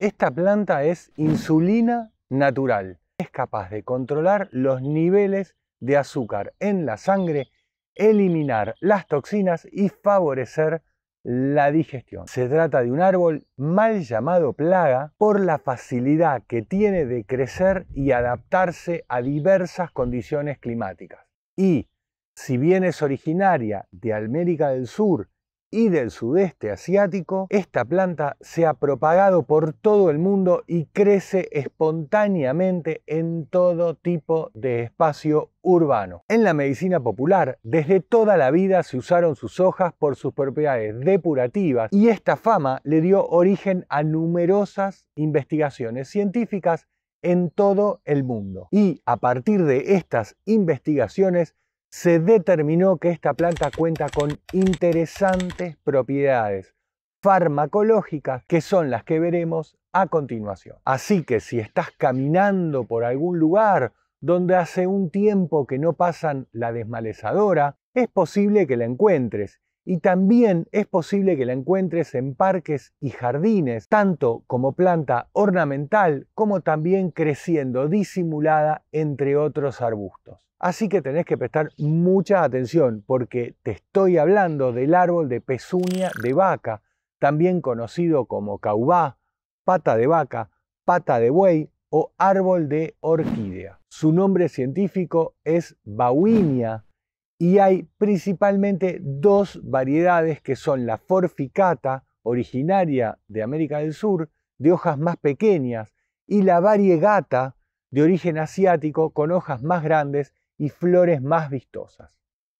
Esta planta es insulina natural. Es capaz de controlar los niveles de azúcar en la sangre, eliminar las toxinas y favorecer la digestión. Se trata de un árbol mal llamado plaga por la facilidad que tiene de crecer y adaptarse a diversas condiciones climáticas. Y si bien es originaria de América del Sur y del sudeste asiático, esta planta se ha propagado por todo el mundo y crece espontáneamente en todo tipo de espacio urbano. En la medicina popular, desde toda la vida se usaron sus hojas por sus propiedades depurativas y esta fama le dio origen a numerosas investigaciones científicas en todo el mundo. Y a partir de estas investigaciones, se determinó que esta planta cuenta con interesantes propiedades farmacológicas que son las que veremos a continuación. Así que si estás caminando por algún lugar donde hace un tiempo que no pasan la desmalezadora, es posible que la encuentres y también es posible que la encuentres en parques y jardines, tanto como planta ornamental como también creciendo disimulada entre otros arbustos. Así que tenés que prestar mucha atención porque te estoy hablando del árbol de pezuña de vaca, también conocido como caubá, pata de vaca, pata de buey o árbol de orquídea. Su nombre científico es bauinia, y hay principalmente dos variedades que son la forficata, originaria de América del Sur, de hojas más pequeñas, y la variegata, de origen asiático, con hojas más grandes y flores más vistosas.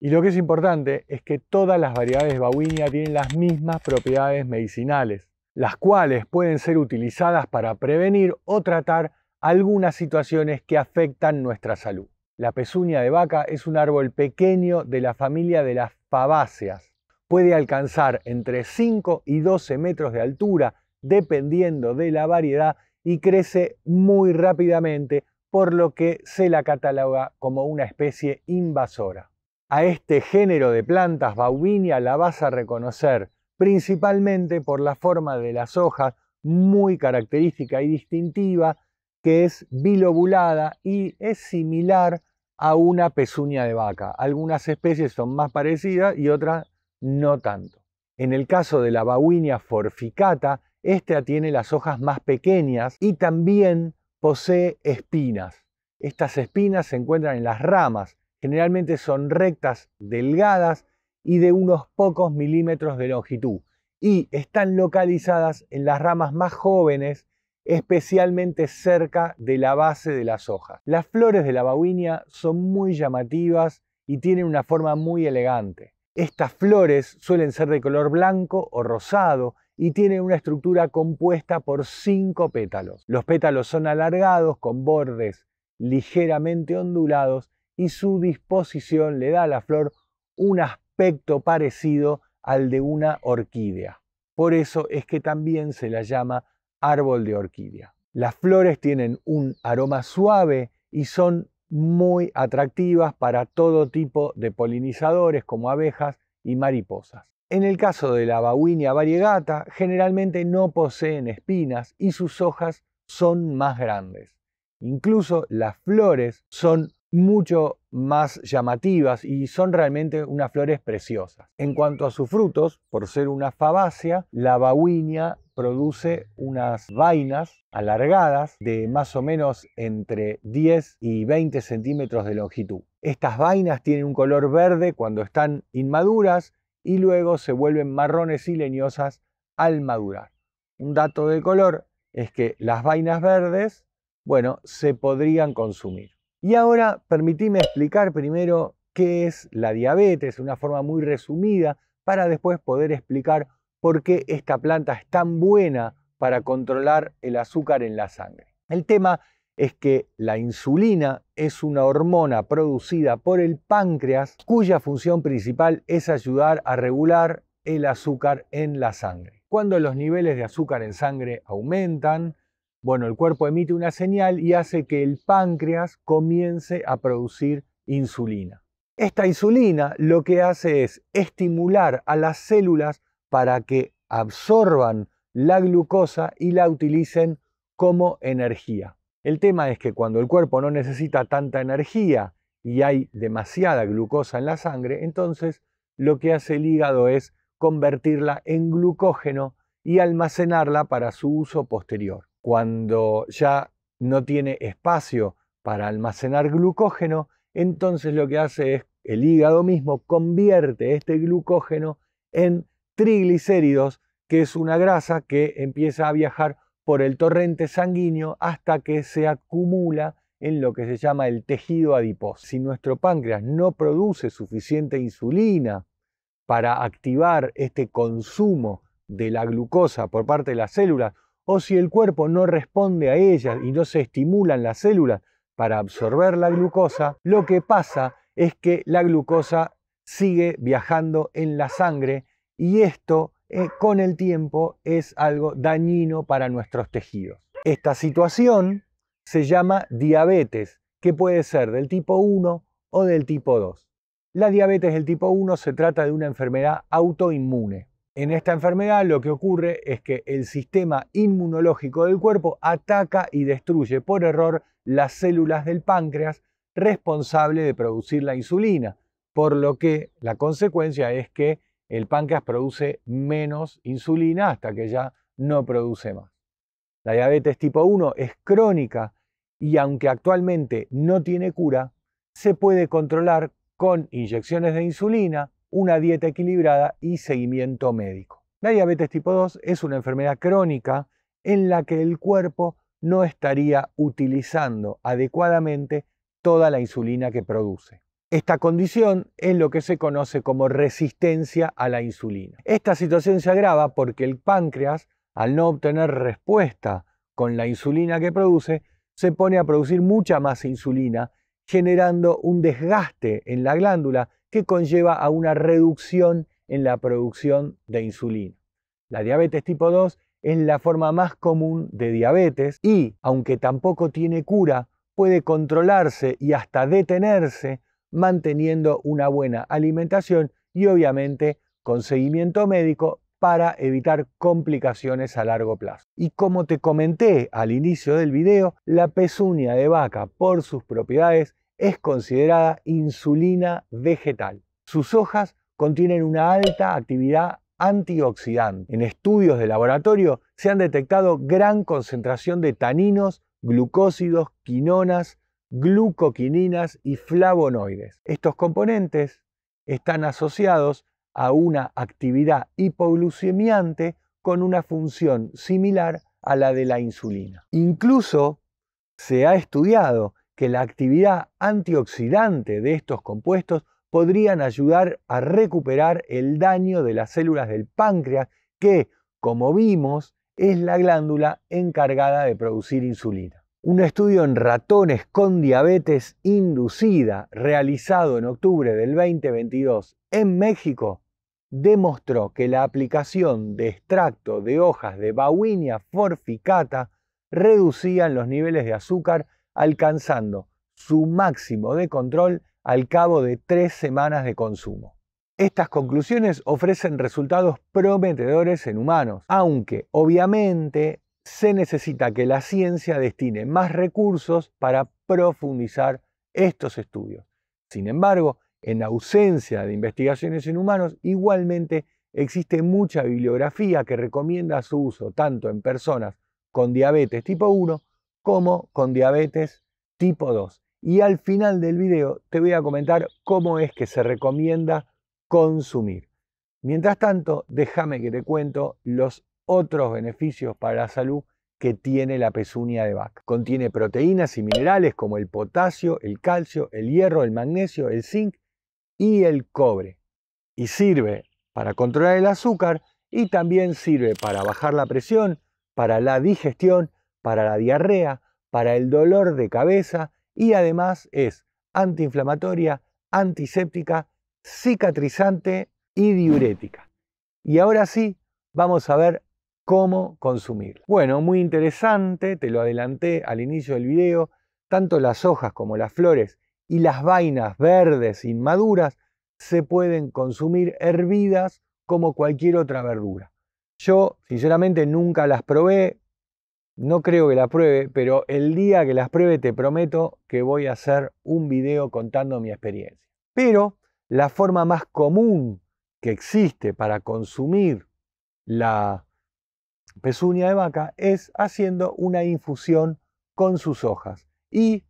Y lo que es importante es que todas las variedades de Bawinia tienen las mismas propiedades medicinales, las cuales pueden ser utilizadas para prevenir o tratar algunas situaciones que afectan nuestra salud. La pezuña de vaca es un árbol pequeño de la familia de las fabáceas. Puede alcanzar entre 5 y 12 metros de altura, dependiendo de la variedad, y crece muy rápidamente por lo que se la cataloga como una especie invasora. A este género de plantas Bauvinia, la vas a reconocer principalmente por la forma de las hojas muy característica y distintiva que es bilobulada y es similar a una pezuña de vaca. Algunas especies son más parecidas y otras no tanto. En el caso de la bauinia forficata, esta tiene las hojas más pequeñas y también posee espinas. Estas espinas se encuentran en las ramas, generalmente son rectas, delgadas y de unos pocos milímetros de longitud, y están localizadas en las ramas más jóvenes, especialmente cerca de la base de las hojas. Las flores de la bauinia son muy llamativas y tienen una forma muy elegante. Estas flores suelen ser de color blanco o rosado y tiene una estructura compuesta por cinco pétalos. Los pétalos son alargados con bordes ligeramente ondulados y su disposición le da a la flor un aspecto parecido al de una orquídea. Por eso es que también se la llama árbol de orquídea. Las flores tienen un aroma suave y son muy atractivas para todo tipo de polinizadores como abejas y mariposas. En el caso de la Bawinia variegata, generalmente no poseen espinas y sus hojas son más grandes. Incluso las flores son mucho más llamativas y son realmente unas flores preciosas. En cuanto a sus frutos, por ser una fabácea, la bawinia produce unas vainas alargadas de más o menos entre 10 y 20 centímetros de longitud. Estas vainas tienen un color verde cuando están inmaduras y luego se vuelven marrones y leñosas al madurar. Un dato de color es que las vainas verdes, bueno, se podrían consumir. Y ahora permitime explicar primero qué es la diabetes, una forma muy resumida, para después poder explicar por qué esta planta es tan buena para controlar el azúcar en la sangre. El tema es que la insulina es una hormona producida por el páncreas cuya función principal es ayudar a regular el azúcar en la sangre. Cuando los niveles de azúcar en sangre aumentan, bueno, el cuerpo emite una señal y hace que el páncreas comience a producir insulina. Esta insulina lo que hace es estimular a las células para que absorban la glucosa y la utilicen como energía. El tema es que cuando el cuerpo no necesita tanta energía y hay demasiada glucosa en la sangre, entonces lo que hace el hígado es convertirla en glucógeno y almacenarla para su uso posterior. Cuando ya no tiene espacio para almacenar glucógeno, entonces lo que hace es el hígado mismo convierte este glucógeno en triglicéridos, que es una grasa que empieza a viajar por el torrente sanguíneo hasta que se acumula en lo que se llama el tejido adiposo. Si nuestro páncreas no produce suficiente insulina para activar este consumo de la glucosa por parte de las células, o si el cuerpo no responde a ellas y no se estimulan las células para absorber la glucosa, lo que pasa es que la glucosa sigue viajando en la sangre y esto eh, con el tiempo es algo dañino para nuestros tejidos. Esta situación se llama diabetes, que puede ser del tipo 1 o del tipo 2. La diabetes del tipo 1 se trata de una enfermedad autoinmune. En esta enfermedad lo que ocurre es que el sistema inmunológico del cuerpo ataca y destruye por error las células del páncreas responsable de producir la insulina, por lo que la consecuencia es que el páncreas produce menos insulina hasta que ya no produce más. La diabetes tipo 1 es crónica y aunque actualmente no tiene cura, se puede controlar con inyecciones de insulina, una dieta equilibrada y seguimiento médico. La diabetes tipo 2 es una enfermedad crónica en la que el cuerpo no estaría utilizando adecuadamente toda la insulina que produce. Esta condición es lo que se conoce como resistencia a la insulina. Esta situación se agrava porque el páncreas, al no obtener respuesta con la insulina que produce, se pone a producir mucha más insulina, generando un desgaste en la glándula que conlleva a una reducción en la producción de insulina. La diabetes tipo 2 es la forma más común de diabetes y, aunque tampoco tiene cura, puede controlarse y hasta detenerse manteniendo una buena alimentación y obviamente con seguimiento médico para evitar complicaciones a largo plazo. Y como te comenté al inicio del video, la pezuña de vaca por sus propiedades es considerada insulina vegetal. Sus hojas contienen una alta actividad antioxidante. En estudios de laboratorio se han detectado gran concentración de taninos, glucósidos, quinonas, glucoquininas y flavonoides. Estos componentes están asociados a una actividad hipoglucemiante con una función similar a la de la insulina. Incluso se ha estudiado que la actividad antioxidante de estos compuestos podrían ayudar a recuperar el daño de las células del páncreas que, como vimos, es la glándula encargada de producir insulina. Un estudio en ratones con diabetes inducida realizado en octubre del 2022 en México demostró que la aplicación de extracto de hojas de Bauinia forficata reducían los niveles de azúcar alcanzando su máximo de control al cabo de tres semanas de consumo. Estas conclusiones ofrecen resultados prometedores en humanos, aunque obviamente se necesita que la ciencia destine más recursos para profundizar estos estudios. Sin embargo, en ausencia de investigaciones en humanos, igualmente existe mucha bibliografía que recomienda su uso tanto en personas con diabetes tipo 1 como con diabetes tipo 2. Y al final del video te voy a comentar cómo es que se recomienda consumir. Mientras tanto, déjame que te cuento los otros beneficios para la salud que tiene la pezuña de vaca. Contiene proteínas y minerales como el potasio, el calcio, el hierro, el magnesio, el zinc y el cobre. Y sirve para controlar el azúcar y también sirve para bajar la presión, para la digestión, para la diarrea, para el dolor de cabeza y además es antiinflamatoria, antiséptica, cicatrizante y diurética. Y ahora sí, vamos a ver cómo consumir. Bueno, muy interesante, te lo adelanté al inicio del video, tanto las hojas como las flores y las vainas verdes inmaduras se pueden consumir hervidas como cualquier otra verdura. Yo, sinceramente, nunca las probé, no creo que las pruebe, pero el día que las pruebe te prometo que voy a hacer un video contando mi experiencia. Pero la forma más común que existe para consumir la pezuña de vaca es haciendo una infusión con sus hojas. Y,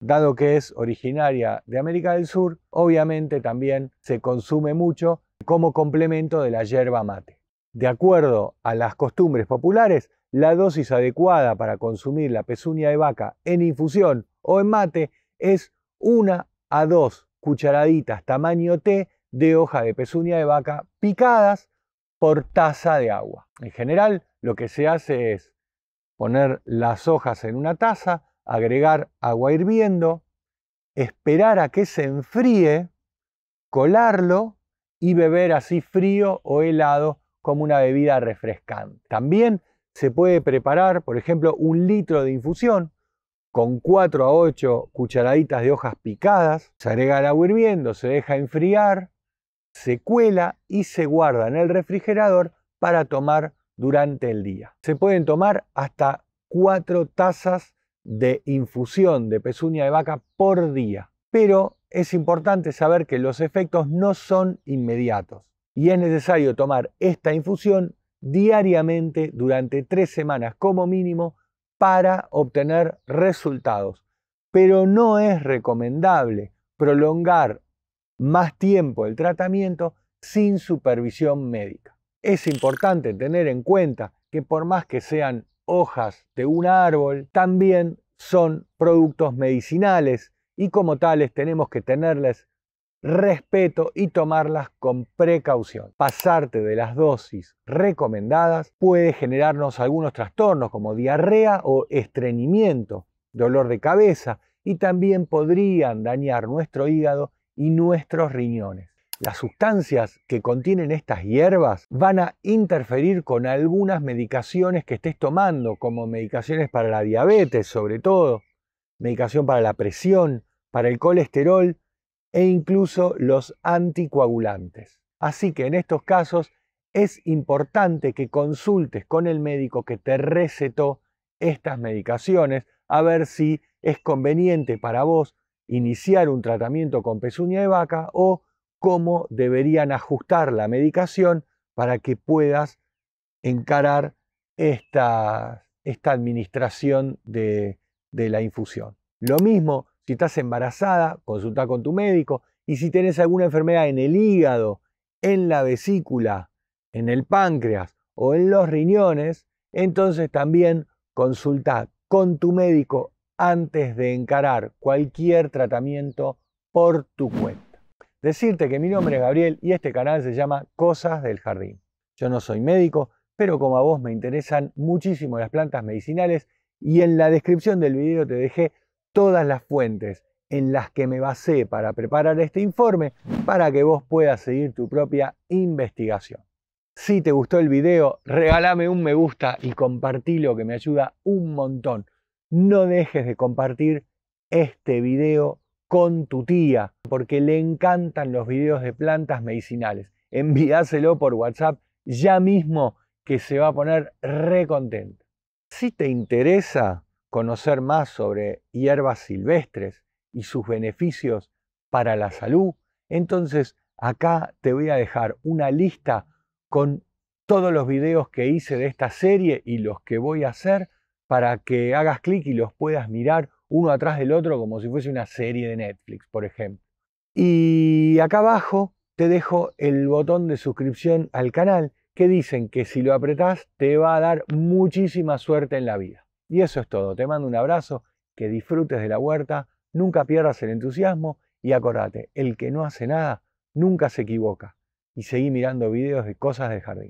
dado que es originaria de América del Sur, obviamente también se consume mucho como complemento de la yerba mate. De acuerdo a las costumbres populares, la dosis adecuada para consumir la pezuña de vaca en infusión o en mate es una a dos cucharaditas tamaño T de hoja de pezuña de vaca picadas por taza de agua. En general, lo que se hace es poner las hojas en una taza, agregar agua hirviendo, esperar a que se enfríe, colarlo y beber así frío o helado como una bebida refrescante. También se puede preparar, por ejemplo, un litro de infusión con 4 a 8 cucharaditas de hojas picadas, se agrega el agua hirviendo, se deja enfriar se cuela y se guarda en el refrigerador para tomar durante el día. Se pueden tomar hasta cuatro tazas de infusión de pezuña de vaca por día, pero es importante saber que los efectos no son inmediatos y es necesario tomar esta infusión diariamente durante tres semanas como mínimo para obtener resultados. Pero no es recomendable prolongar más tiempo el tratamiento sin supervisión médica. Es importante tener en cuenta que por más que sean hojas de un árbol, también son productos medicinales y como tales tenemos que tenerles respeto y tomarlas con precaución. Pasarte de las dosis recomendadas puede generarnos algunos trastornos como diarrea o estreñimiento, dolor de cabeza y también podrían dañar nuestro hígado nuestros riñones. Las sustancias que contienen estas hierbas van a interferir con algunas medicaciones que estés tomando, como medicaciones para la diabetes sobre todo, medicación para la presión, para el colesterol e incluso los anticoagulantes. Así que en estos casos es importante que consultes con el médico que te recetó estas medicaciones a ver si es conveniente para vos iniciar un tratamiento con pezuña de vaca o cómo deberían ajustar la medicación para que puedas encarar esta, esta administración de, de la infusión. Lo mismo, si estás embarazada, consulta con tu médico y si tienes alguna enfermedad en el hígado, en la vesícula, en el páncreas o en los riñones, entonces también consulta con tu médico antes de encarar cualquier tratamiento por tu cuenta. Decirte que mi nombre es Gabriel y este canal se llama Cosas del Jardín. Yo no soy médico, pero como a vos me interesan muchísimo las plantas medicinales y en la descripción del video te dejé todas las fuentes en las que me basé para preparar este informe para que vos puedas seguir tu propia investigación. Si te gustó el video, regálame un me gusta y compartilo que me ayuda un montón no dejes de compartir este video con tu tía, porque le encantan los videos de plantas medicinales. Envíaselo por WhatsApp ya mismo que se va a poner re contento. Si te interesa conocer más sobre hierbas silvestres y sus beneficios para la salud, entonces acá te voy a dejar una lista con todos los videos que hice de esta serie y los que voy a hacer para que hagas clic y los puedas mirar uno atrás del otro como si fuese una serie de Netflix, por ejemplo. Y acá abajo te dejo el botón de suscripción al canal que dicen que si lo apretás te va a dar muchísima suerte en la vida. Y eso es todo, te mando un abrazo, que disfrutes de la huerta, nunca pierdas el entusiasmo y acordate, el que no hace nada nunca se equivoca. Y seguí mirando videos de cosas de jardín.